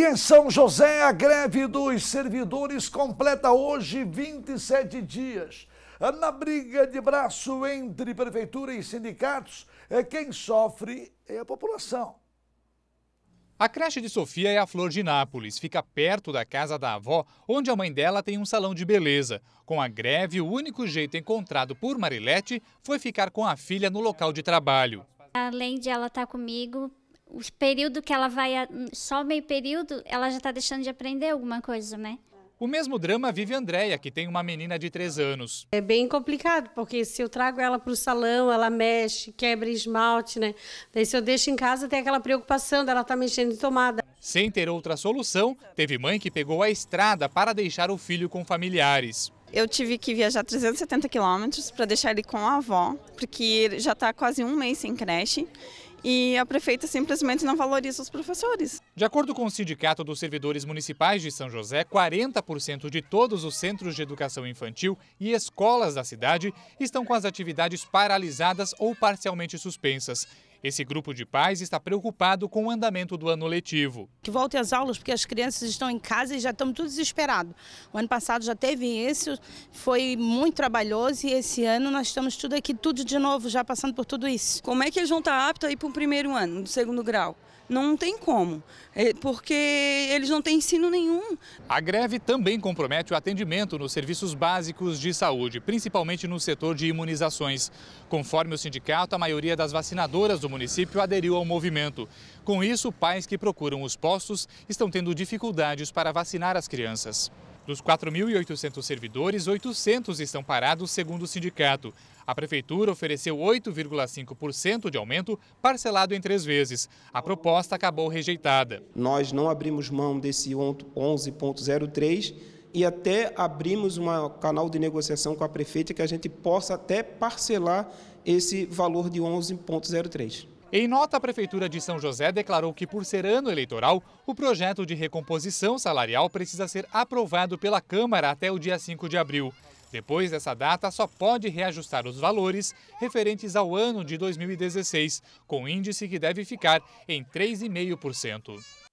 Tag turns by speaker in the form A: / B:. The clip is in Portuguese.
A: E em São José, a greve dos servidores completa hoje 27 dias. Na briga de braço entre prefeitura e sindicatos, é quem sofre é a população. A creche de Sofia é a flor de Nápoles, fica perto da casa da avó, onde a mãe dela tem um salão de beleza. Com a greve, o único jeito encontrado por Marilete foi ficar com a filha no local de trabalho. Além de ela estar comigo, o período que ela vai só meio período, ela já está deixando de aprender alguma coisa, né? O mesmo drama vive Andréia, que tem uma menina de 3 anos. É bem complicado, porque se eu trago ela para o salão, ela mexe, quebra esmalte, né? Daí se eu deixo em casa, tem aquela preocupação dela estar tá mexendo em tomada. Sem ter outra solução, teve mãe que pegou a estrada para deixar o filho com familiares. Eu tive que viajar 370 quilômetros para deixar ele com a avó, porque já está quase um mês sem creche e a prefeita simplesmente não valoriza os professores. De acordo com o Sindicato dos Servidores Municipais de São José, 40% de todos os centros de educação infantil e escolas da cidade estão com as atividades paralisadas ou parcialmente suspensas. Esse grupo de pais está preocupado com o andamento do ano letivo. Que volte às aulas, porque as crianças estão em casa e já estamos tudo desesperados. O ano passado já teve isso, foi muito trabalhoso e esse ano nós estamos tudo aqui, tudo de novo, já passando por tudo isso. Como é que eles vão estar aptos aí para o primeiro ano, do segundo grau? Não tem como, é, porque eles não têm ensino nenhum. A greve também compromete o atendimento nos serviços básicos de saúde, principalmente no setor de imunizações. Conforme o sindicato, a maioria das vacinadoras do município aderiu ao movimento. Com isso, pais que procuram os postos estão tendo dificuldades para vacinar as crianças. Dos 4.800 servidores, 800 estão parados, segundo o sindicato. A prefeitura ofereceu 8,5% de aumento, parcelado em três vezes. A proposta acabou rejeitada. Nós não abrimos mão desse 11,03% e até abrimos um canal de negociação com a prefeita que a gente possa até parcelar esse valor de 11,03. Em nota, a Prefeitura de São José declarou que, por ser ano eleitoral, o projeto de recomposição salarial precisa ser aprovado pela Câmara até o dia 5 de abril. Depois dessa data, só pode reajustar os valores referentes ao ano de 2016, com índice que deve ficar em 3,5%.